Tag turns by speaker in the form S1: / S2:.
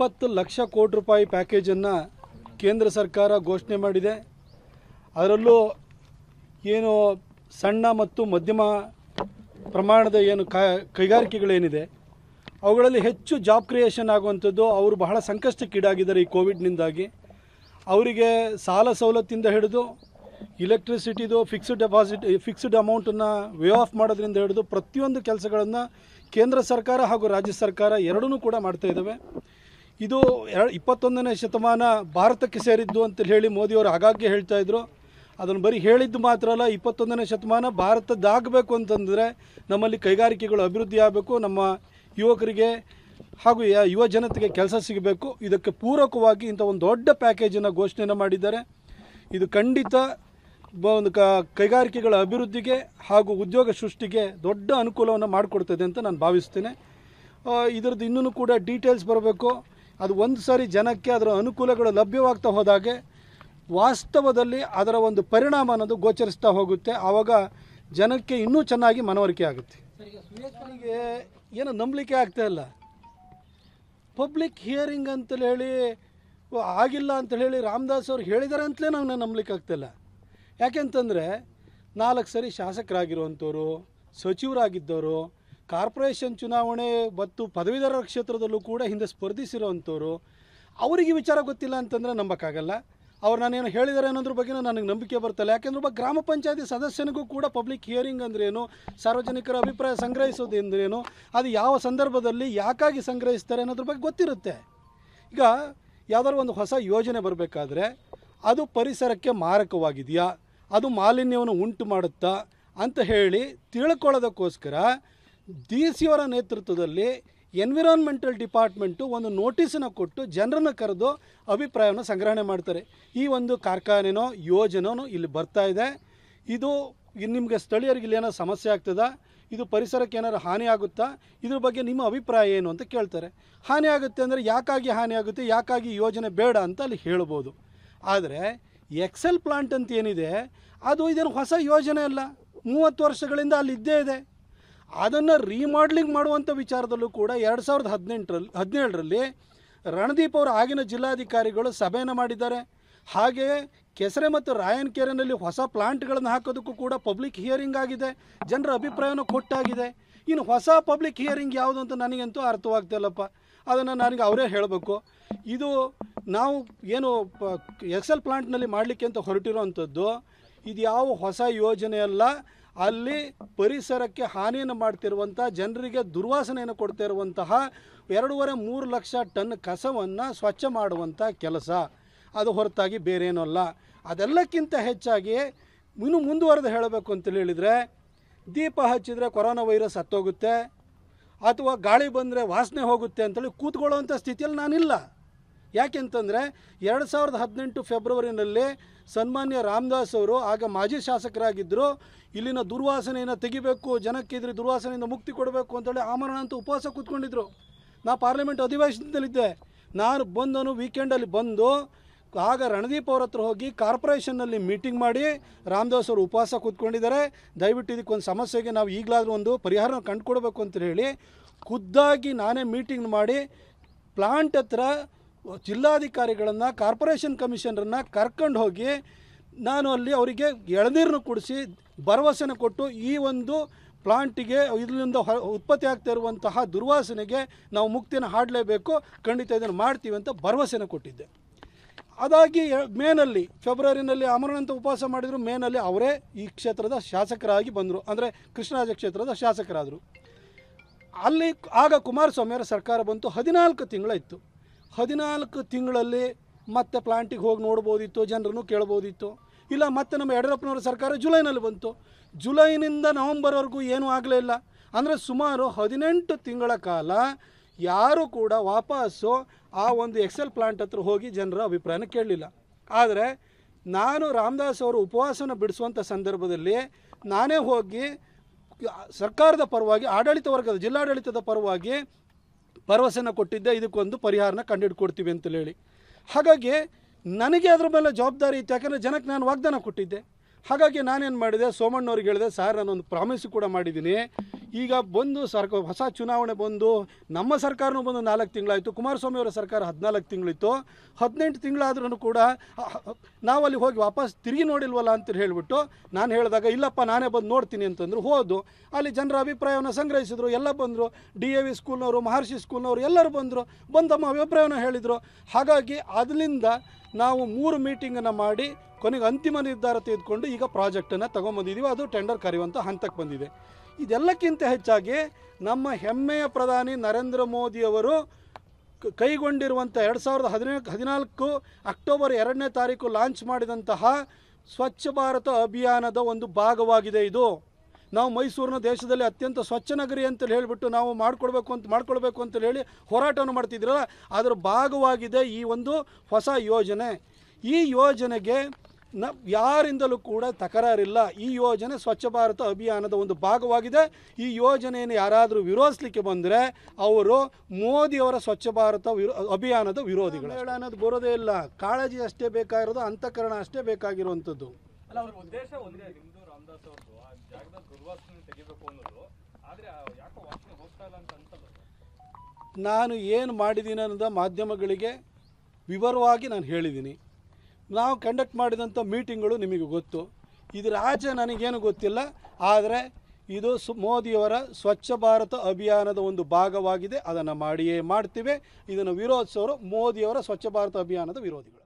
S1: ಇಪ್ಪತ್ತು ಲಕ್ಷ ಕೋಟಿ ರೂಪಾಯಿ ಪ್ಯಾಕೇಜನ್ನು ಕೇಂದ್ರ ಸರ್ಕಾರ ಘೋಷಣೆ ಮಾಡಿದೆ ಅದರಲ್ಲೂ ಏನು ಸಣ್ಣ ಮತ್ತು ಮಧ್ಯಮ ಪ್ರಮಾಣದ ಏನು ಕೈಗಾರಿಕೆಗಳೇನಿದೆ ಅವುಗಳಲ್ಲಿ ಹೆಚ್ಚು ಜಾಬ್ ಕ್ರಿಯೇಷನ್ ಆಗುವಂಥದ್ದು ಅವರು ಬಹಳ ಸಂಕಷ್ಟಕ್ಕೀಡಾಗಿದ್ದಾರೆ ಈ ಕೋವಿಡ್ನಿಂದಾಗಿ ಅವರಿಗೆ ಸಾಲ ಸವಲತ್ತಿಂದ ಹಿಡಿದು ಎಲೆಕ್ಟ್ರಿಸಿಟಿದು ಫಿಕ್ಸ್ಡ್ ಡೆಪಾಸಿಟ್ ಫಿಕ್ಸ್ಡ್ ಅಮೌಂಟನ್ನು ವೇ ಆಫ್ ಮಾಡೋದ್ರಿಂದ ಹಿಡಿದು ಪ್ರತಿಯೊಂದು ಕೆಲಸಗಳನ್ನು ಕೇಂದ್ರ ಸರ್ಕಾರ ಹಾಗೂ ರಾಜ್ಯ ಸರ್ಕಾರ ಎರಡೂ ಕೂಡ ಮಾಡ್ತಾ ಇದು ಎರಡು ಇಪ್ಪತ್ತೊಂದನೇ ಶತಮಾನ ಭಾರತಕ್ಕೆ ಸೇರಿದ್ದು ಅಂತೇಳಿ ಹೇಳಿ ಮೋದಿಯವರು ಆಗಾಗ್ಗೆ ಹೇಳ್ತಾ ಇದ್ರು ಅದನ್ನು ಬರೀ ಹೇಳಿದ್ದು ಮಾತ್ರ ಅಲ್ಲ ಇಪ್ಪತ್ತೊಂದನೇ ಶತಮಾನ ಭಾರತದ್ದಾಗಬೇಕು ಅಂತಂದರೆ ನಮ್ಮಲ್ಲಿ ಕೈಗಾರಿಕೆಗಳು ಅಭಿವೃದ್ಧಿ ಆಗಬೇಕು ನಮ್ಮ ಯುವಕರಿಗೆ ಹಾಗೂ ಯುವ ಜನತೆಗೆ ಕೆಲಸ ಸಿಗಬೇಕು ಇದಕ್ಕೆ ಪೂರಕವಾಗಿ ಇಂಥ ಒಂದು ದೊಡ್ಡ ಪ್ಯಾಕೇಜನ್ನು ಘೋಷಣೆಯನ್ನು ಮಾಡಿದ್ದಾರೆ ಇದು ಖಂಡಿತ ಒಂದು ಕೈಗಾರಿಕೆಗಳ ಅಭಿವೃದ್ಧಿಗೆ ಹಾಗೂ ಉದ್ಯೋಗ ಸೃಷ್ಟಿಗೆ ದೊಡ್ಡ ಅನುಕೂಲವನ್ನು ಮಾಡಿಕೊಡ್ತದೆ ಅಂತ ನಾನು ಭಾವಿಸ್ತೇನೆ ಇದರದ್ದು ಇನ್ನೂ ಕೂಡ ಡೀಟೇಲ್ಸ್ ಬರಬೇಕು ಅದು ಒಂದು ಸಾರಿ ಜನಕ್ಕೆ ಅದರ ಅನುಕೂಲಗಳು ಲಭ್ಯವಾಗ್ತಾ ಹೋದಾಗೆ ವಾಸ್ತವದಲ್ಲಿ ಅದರ ಒಂದು ಪರಿಣಾಮ ಅನ್ನೋದು ಗೋಚರಿಸ್ತಾ ಹೋಗುತ್ತೆ ಆವಾಗ ಜನಕ್ಕೆ ಇನ್ನೂ ಚೆನ್ನಾಗಿ ಮನವರಿಕೆ ಆಗುತ್ತೆ ನನಗೆ ಏನೋ ನಂಬಲಿಕೆ ಆಗ್ತಾ ಇಲ್ಲ ಪಬ್ಲಿಕ್ ಹಿಯರಿಂಗ್ ಅಂತಲೇ ಹೇಳಿ ಆಗಿಲ್ಲ ಅಂತ ಹೇಳಿ ರಾಮದಾಸ್ ಅವ್ರು ಹೇಳಿದ್ದಾರೆ ಅಂತಲೇ ನಾವು ನಂಬಲಿಕ್ಕೆ ಆಗ್ತಾಯಿಲ್ಲ ಯಾಕೆಂತಂದರೆ ನಾಲ್ಕು ಸರಿ ಶಾಸಕರಾಗಿರುವಂಥವ್ರು ಸಚಿವರಾಗಿದ್ದವರು ಕಾರ್ಪೊರೇಷನ್ ಚುನಾವಣೆ ಮತ್ತು ಪದವೀಧರ ಕ್ಷೇತ್ರದಲ್ಲೂ ಕೂಡ ಹಿಂದೆ ಸ್ಪರ್ಧಿಸಿರುವಂಥವ್ರು ಅವರಿಗೆ ವಿಚಾರ ಗೊತ್ತಿಲ್ಲ ಅಂತಂದರೆ ನಂಬಕ್ಕಾಗಲ್ಲ ಅವ್ರು ನಾನೇನು ಹೇಳಿದ್ದಾರೆ ಅನ್ನೋದ್ರ ಬಗ್ಗೆ ನನಗೆ ನಂಬಿಕೆ ಬರ್ತಲ್ಲ ಯಾಕೆಂದ್ರೆ ಒಬ್ಬ ಗ್ರಾಮ ಪಂಚಾಯತಿ ಸದಸ್ಯನಿಗೂ ಕೂಡ ಪಬ್ಲಿಕ್ ಹಿಯರಿಂಗ್ ಅಂದ್ರೇನು ಸಾರ್ವಜನಿಕರ ಅಭಿಪ್ರಾಯ ಸಂಗ್ರಹಿಸೋದು ಎಂದ್ರೇನು ಅದು ಯಾವ ಸಂದರ್ಭದಲ್ಲಿ ಯಾಕಾಗಿ ಸಂಗ್ರಹಿಸ್ತಾರೆ ಅನ್ನೋದ್ರ ಬಗ್ಗೆ ಗೊತ್ತಿರುತ್ತೆ ಈಗ ಯಾವ್ದಾದ್ರು ಒಂದು ಹೊಸ ಯೋಜನೆ ಬರಬೇಕಾದ್ರೆ ಅದು ಪರಿಸರಕ್ಕೆ ಮಾರಕವಾಗಿದೆಯಾ ಅದು ಮಾಲಿನ್ಯವನ್ನು ಉಂಟು ಮಾಡುತ್ತಾ ಅಂತ ಹೇಳಿ ತಿಳ್ಕೊಳ್ಳೋದಕ್ಕೋಸ್ಕರ ಡಿ ಸಿ ಅವರ ನೇತೃತ್ವದಲ್ಲಿ ಎನ್ವಿರಾನ್ಮೆಂಟಲ್ ಡಿಪಾರ್ಟ್ಮೆಂಟು ಒಂದು ನೋಟಿಸನ್ನು ಕೊಟ್ಟು ಜನರನ್ನು ಕರೆದು ಅಭಿಪ್ರಾಯವನ್ನು ಸಂಗ್ರಹಣೆ ಮಾಡ್ತಾರೆ ಈ ಒಂದು ಕಾರ್ಖಾನೆನೋ ಯೋಜನೆನೋ ಇಲ್ಲಿ ಬರ್ತಾ ಇದೆ ಇದು ನಿಮಗೆ ಸ್ಥಳೀಯರಿಗೆ ಇಲ್ಲಿ ಏನೋ ಸಮಸ್ಯೆ ಆಗ್ತದ ಇದು ಪರಿಸರಕ್ಕೆ ಏನಾದ್ರು ಹಾನಿ ಆಗುತ್ತಾ ಇದ್ರ ಬಗ್ಗೆ ನಿಮ್ಮ ಅಭಿಪ್ರಾಯ ಏನು ಅಂತ ಕೇಳ್ತಾರೆ ಹಾನಿ ಆಗುತ್ತೆ ಅಂದರೆ ಯಾಕಾಗಿ ಹಾನಿ ಆಗುತ್ತೆ ಯಾಕಾಗಿ ಯೋಜನೆ ಬೇಡ ಅಂತ ಅಲ್ಲಿ ಹೇಳ್ಬೋದು ಆದರೆ ಎಕ್ಸೆಲ್ ಪ್ಲಾಂಟ್ ಅಂತ ಏನಿದೆ ಅದು ಇದೇನು ಹೊಸ ಯೋಜನೆ ಅಲ್ಲ ಮೂವತ್ತು ವರ್ಷಗಳಿಂದ ಅಲ್ಲಿ ಇದ್ದೇ ಇದೆ ಅದನ್ನು ರೀಮಾಡ್ಲಿಂಗ್ ಮಾಡುವಂಥ ವಿಚಾರದಲ್ಲೂ ಕೂಡ ಎರಡು ಸಾವಿರದ ಹದಿನೆಂಟರಲ್ಲಿ ಹದಿನೇಳರಲ್ಲಿ ರಣದೀಪ್ ಅವರು ಆಗಿನ ಜಿಲ್ಲಾಧಿಕಾರಿಗಳು ಸಭೆಯನ್ನು ಮಾಡಿದ್ದಾರೆ ಹಾಗೆ ಕೆಸರೆ ಮತ್ತು ಕೆರೆನಲ್ಲಿ ಹೊಸ ಪ್ಲಾಂಟ್ಗಳನ್ನು ಹಾಕೋದಕ್ಕೂ ಕೂಡ ಪಬ್ಲಿಕ್ ಹಿಯರಿಂಗ್ ಆಗಿದೆ ಜನರ ಅಭಿಪ್ರಾಯನೂ ಕೊಟ್ಟಾಗಿದೆ ಇನ್ನು ಹೊಸ ಪಬ್ಲಿಕ್ ಹಿಯರಿಂಗ್ ಯಾವುದು ಅಂತ ನನಗಂತೂ ಅರ್ಥವಾಗ್ತಿಲ್ಲಪ್ಪ ಅದನ್ನು ನನಗೆ ಅವರೇ ಹೇಳಬೇಕು ಇದು ನಾವು ಏನು ಎಕ್ಸೆಲ್ ಪ್ಲಾಂಟ್ನಲ್ಲಿ ಮಾಡಲಿಕ್ಕೆ ಅಂತ ಹೊರಟಿರೋ ಇದು ಯಾವ ಹೊಸ ಯೋಜನೆ ಅಲ್ಲ ಅಲ್ಲಿ ಪರಿಸರಕ್ಕೆ ಹಾನಿಯನ್ನು ಮಾಡ್ತಿರುವಂಥ ಜನರಿಗೆ ದುರ್ವಾಸನೆಯನ್ನು ಕೊಡ್ತಾ ಇರುವಂತಹ ಎರಡೂವರೆ ಮೂರು ಲಕ್ಷ ಟನ್ ಕಸವನ್ನು ಸ್ವಚ್ಛ ಮಾಡುವಂಥ ಕೆಲಸ ಅದು ಹೊರತಾಗಿ ಅಲ್ಲ ಅದೆಲ್ಲಕ್ಕಿಂತ ಹೆಚ್ಚಾಗಿ ಇನ್ನು ಮುಂದುವರೆದು ಹೇಳಬೇಕು ಅಂತ ಹೇಳಿದರೆ ದೀಪ ಹಚ್ಚಿದರೆ ಕೊರೋನಾ ವೈರಸ್ ಹತ್ತೋಗುತ್ತೆ ಅಥವಾ ಗಾಳಿ ಬಂದರೆ ವಾಸನೆ ಹೋಗುತ್ತೆ ಅಂತೇಳಿ ಕೂತ್ಕೊಳ್ಳೋವಂಥ ಸ್ಥಿತಿಯಲ್ಲಿ ನಾನಿಲ್ಲ ಯಾಕೆಂತಂದರೆ ಎರಡು ಸಾವಿರದ ಹದಿನೆಂಟು ಫೆಬ್ರವರಿನಲ್ಲಿ ಸನ್ಮಾನ್ಯ ರಾಮದಾಸ್ ಅವರು ಆಗ ಮಾಜಿ ಶಾಸಕರಾಗಿದ್ದರು ಇಲ್ಲಿನ ದುರ್ವಾಸನೆಯನ್ನು ತೆಗಿಬೇಕು ಜನಕ್ಕೆ ಇದ್ರೆ ದುರ್ವಾಸನೆಯಿಂದ ಮುಕ್ತಿ ಕೊಡಬೇಕು ಅಂತೇಳಿ ಆಮರಣ ಅಂತ ಉಪವಾಸ ಕೂತ್ಕೊಂಡಿದ್ರು ನಾ ಪಾರ್ಲಿಮೆಂಟ್ ಅಧಿವೇಶನದಲ್ಲಿದ್ದೆ ನಾನು ಬಂದನು ವೀಕೆಂಡಲ್ಲಿ ಬಂದು ಆಗ ರಣದೀಪ್ ಅವ್ರ ಹತ್ರ ಹೋಗಿ ಕಾರ್ಪೊರೇಷನ್ನಲ್ಲಿ ಮೀಟಿಂಗ್ ಮಾಡಿ ರಾಮದಾಸ್ ಅವರು ಉಪವಾಸ ಕೂತ್ಕೊಂಡಿದ್ದಾರೆ ದಯವಿಟ್ಟು ಇದಕ್ಕೊಂದು ಸಮಸ್ಯೆಗೆ ನಾವು ಈಗಲಾದರೂ ಒಂದು ಪರಿಹಾರ ಕಂಡುಕೊಡ್ಬೇಕು ಅಂತ ಹೇಳಿ ಖುದ್ದಾಗಿ ನಾನೇ ಮೀಟಿಂಗ್ ಮಾಡಿ ಪ್ಲಾಂಟ್ ಹತ್ರ ಜಿಲ್ಲಾಧಿಕಾರಿಗಳನ್ನು ಕಾರ್ಪೊರೇಷನ್ ಕಮಿಷನರನ್ನು ಕರ್ಕೊಂಡು ಹೋಗಿ ನಾನು ಅಲ್ಲಿ ಅವರಿಗೆ ಎಳನೀರನ್ನು ಕುಡಿಸಿ ಭರವಸೆನ ಕೊಟ್ಟು ಈ ಒಂದು ಪ್ಲಾಂಟಿಗೆ ಇದರಿಂದ ಹೊ ಉತ್ಪತ್ತಿ ಆಗ್ತಾ ಇರುವಂತಹ ದುರ್ವಾಸನೆಗೆ ನಾವು ಮುಕ್ತಿನ ಹಾಡಲೇಬೇಕು ಖಂಡಿತ ಇದನ್ನು ಮಾಡ್ತೀವಿ ಅಂತ ಭರವಸೆನ ಕೊಟ್ಟಿದ್ದೆ ಅದಾಗಿ ಮೇನಲ್ಲಿ ಫೆಬ್ರವರಿನಲ್ಲಿ ಅಮರನಂತ ಉಪವಾಸ ಮಾಡಿದರು ಮೇನಲ್ಲಿ ಅವರೇ ಈ ಕ್ಷೇತ್ರದ ಶಾಸಕರಾಗಿ ಬಂದರು ಅಂದರೆ ಕೃಷ್ಣರಾಜ ಕ್ಷೇತ್ರದ ಶಾಸಕರಾದರು ಅಲ್ಲಿ ಆಗ ಕುಮಾರಸ್ವಾಮಿಯವರ ಸರ್ಕಾರ ಬಂತು ಹದಿನಾಲ್ಕು ತಿಂಗಳಿತ್ತು ಹದಿನಾಲ್ಕು ತಿಂಗಳಲ್ಲಿ ಮತ್ತೆ ಪ್ಲಾಂಟಿಗೆ ಹೋಗಿ ನೋಡ್ಬೋದಿತ್ತು ಜನರನ್ನು ಕೇಳ್ಬೋದಿತ್ತು ಇಲ್ಲ ಮತ್ತೆ ನಮ್ಮ ಯಡಿಯೂರಪ್ಪನವ್ರ ಸರ್ಕಾರ ಜುಲೈನಲ್ಲಿ ಬಂತು ಜುಲೈನಿಂದ ನವಂಬರ್ವರೆಗೂ ಏನೂ ಆಗಲೇ ಇಲ್ಲ ಅಂದರೆ ಸುಮಾರು ಹದಿನೆಂಟು ತಿಂಗಳ ಕಾಲ ಯಾರೂ ಕೂಡ ವಾಪಸ್ಸು ಆ ಒಂದು ಎಕ್ಸೆಲ್ ಪ್ಲಾಂಟ್ ಹತ್ರ ಹೋಗಿ ಜನರ ಅಭಿಪ್ರಾಯನ ಕೇಳಲಿಲ್ಲ ಆದರೆ ನಾನು ರಾಮದಾಸ್ ಅವರು ಉಪವಾಸನ ಬಿಡಿಸುವಂಥ ಸಂದರ್ಭದಲ್ಲಿ ನಾನೇ ಹೋಗಿ ಸರ್ಕಾರದ ಪರವಾಗಿ ಆಡಳಿತ ವರ್ಗದ ಜಿಲ್ಲಾಡಳಿತದ ಪರವಾಗಿ ಭರವಸೆನ ಕೊಟ್ಟಿದ್ದೆ ಇದಕ್ಕೊಂದು ಪರಿಹಾರನ ಹಿಡ್ಕೊಡ್ತೀವಿ ಅಂತ ಹೇಳಿ ಹಾಗಾಗಿ ನನಗೆ ಅದ್ರ ಮೇಲೆ ಜವಾಬ್ದಾರಿ ಇತ್ತು ಯಾಕಂದರೆ ಜನಕ್ಕೆ ನಾನು ವಾಗ್ದಾನ ಕೊಟ್ಟಿದ್ದೆ ಹಾಗಾಗಿ ನಾನೇನು ಮಾಡಿದೆ ಸೋಮಣ್ಣವ್ರಿಗೆ ಹೇಳಿದೆ ಸರ್ ನಾನೊಂದು ಪ್ರಾಮಿಸ್ ಕೂಡ ಮಾಡಿದ್ದೀನಿ ಈಗ ಬಂದು ಸರ್ಕ ಹೊಸ ಚುನಾವಣೆ ಬಂದು ನಮ್ಮ ಸರ್ಕಾರನೂ ಬಂದು ನಾಲ್ಕು ತಿಂಗಳಾಯಿತು ಕುಮಾರಸ್ವಾಮಿ ಅವರ ಸರ್ಕಾರ ಹದಿನಾಲ್ಕು ತಿಂಗಳಿತ್ತು ಹದಿನೆಂಟು ತಿಂಗಳಾದ್ರೂ ಕೂಡ ನಾವಲ್ಲಿ ಅಲ್ಲಿ ಹೋಗಿ ವಾಪಸ್ ತಿರುಗಿ ನೋಡಿಲ್ವಲ್ಲ ಅಂತ ಹೇಳಿಬಿಟ್ಟು ನಾನು ಹೇಳಿದಾಗ ಇಲ್ಲಪ್ಪ ನಾನೇ ಬಂದು ನೋಡ್ತೀನಿ ಅಂತಂದ್ರು ಹೋದು ಅಲ್ಲಿ ಜನರ ಅಭಿಪ್ರಾಯವನ್ನು ಸಂಗ್ರಹಿಸಿದ್ರು ಎಲ್ಲ ಬಂದರು ಡಿ ಎ ವಿ ಸ್ಕೂಲ್ನವರು ಮಹರ್ಷಿ ಸ್ಕೂಲ್ನವರು ಎಲ್ಲರೂ ಬಂದರು ಬಂದು ನಮ್ಮ ಅಭಿಪ್ರಾಯವನ್ನು ಹೇಳಿದರು ಹಾಗಾಗಿ ಅದರಿಂದ ನಾವು ಮೂರು ಮೀಟಿಂಗನ್ನು ಮಾಡಿ ಕೊನೆಗೆ ಅಂತಿಮ ನಿರ್ಧಾರ ತೆಗೆದುಕೊಂಡು ಈಗ ಪ್ರಾಜೆಕ್ಟನ್ನು ತೊಗೊಂಬಂದಿದ್ದೀವಿ ಅದು ಟೆಂಡರ್ ಕರೆಯುವಂಥ ಹಂತಕ್ಕೆ ಬಂದಿದೆ ಇದೆಲ್ಲಕ್ಕಿಂತ ಹೆಚ್ಚಾಗಿ ನಮ್ಮ ಹೆಮ್ಮೆಯ ಪ್ರಧಾನಿ ನರೇಂದ್ರ ಮೋದಿಯವರು ಕೈಗೊಂಡಿರುವಂಥ ಎರಡು ಸಾವಿರದ ಹದಿನಾಲ್ಕು ಹದಿನಾಲ್ಕು ಅಕ್ಟೋಬರ್ ಎರಡನೇ ತಾರೀಕು ಲಾಂಚ್ ಮಾಡಿದಂತಹ ಸ್ವಚ್ಛ ಭಾರತ ಅಭಿಯಾನದ ಒಂದು ಭಾಗವಾಗಿದೆ ಇದು ನಾವು ಮೈಸೂರಿನ ದೇಶದಲ್ಲಿ ಅತ್ಯಂತ ಸ್ವಚ್ಛ ನಗರಿ ಅಂತೇಳಿ ಹೇಳಿಬಿಟ್ಟು ನಾವು ಮಾಡ್ಕೊಡ್ಬೇಕು ಅಂತ ಮಾಡ್ಕೊಳ್ಬೇಕು ಅಂತ ಹೇಳಿ ಹೋರಾಟವನ್ನು ಮಾಡ್ತಿದ್ದೀರಲ್ಲ ಅದರ ಭಾಗವಾಗಿದೆ ಈ ಒಂದು ಹೊಸ ಯೋಜನೆ ಈ ಯೋಜನೆಗೆ ನ ಯಾರಿಂದಲೂ ಕೂಡ ತಕರಾರಿಲ್ಲ ಈ ಯೋಜನೆ ಸ್ವಚ್ಛ ಭಾರತ ಅಭಿಯಾನದ ಒಂದು ಭಾಗವಾಗಿದೆ ಈ ಯೋಜನೆಯನ್ನು ಯಾರಾದರೂ ವಿರೋಧಿಸಲಿಕ್ಕೆ ಬಂದರೆ ಅವರು ಮೋದಿಯವರ ಸ್ವಚ್ಛ ಭಾರತ ವಿರೋ ಅಭಿಯಾನದ ವಿರೋಧಿಗಳು ಅನ್ನೋದು ಬರೋದೇ ಇಲ್ಲ ಕಾಳಜಿ ಅಷ್ಟೇ ಬೇಕಾಗಿರೋದು ಅಂತಃಕರಣ ಅಷ್ಟೇ ಬೇಕಾಗಿರುವಂಥದ್ದು ನಾನು ಏನು ಮಾಡಿದ್ದೀನಿ ಅನ್ನೋದ ಮಾಧ್ಯಮಗಳಿಗೆ ವಿವರವಾಗಿ ನಾನು ಹೇಳಿದ್ದೀನಿ ನಾವು ಕಂಡಕ್ಟ್ ಮಾಡಿದಂಥ ಮೀಟಿಂಗ್ಗಳು ನಿಮಗೆ ಗೊತ್ತು ಇದರ ಆಚೆ ನನಗೇನು ಗೊತ್ತಿಲ್ಲ ಆದರೆ ಇದು ಸು ಮೋದಿಯವರ ಸ್ವಚ್ಛ ಭಾರತ ಅಭಿಯಾನದ ಒಂದು ಭಾಗವಾಗಿದೆ ಅದನ್ನು ಮಾಡಿಯೇ ಮಾಡ್ತೀವಿ ಇದನ್ನು ವಿರೋಧಿಸೋರು ಮೋದಿಯವರ ಸ್ವಚ್ಛ ಭಾರತ ಅಭಿಯಾನದ ವಿರೋಧಿಗಳು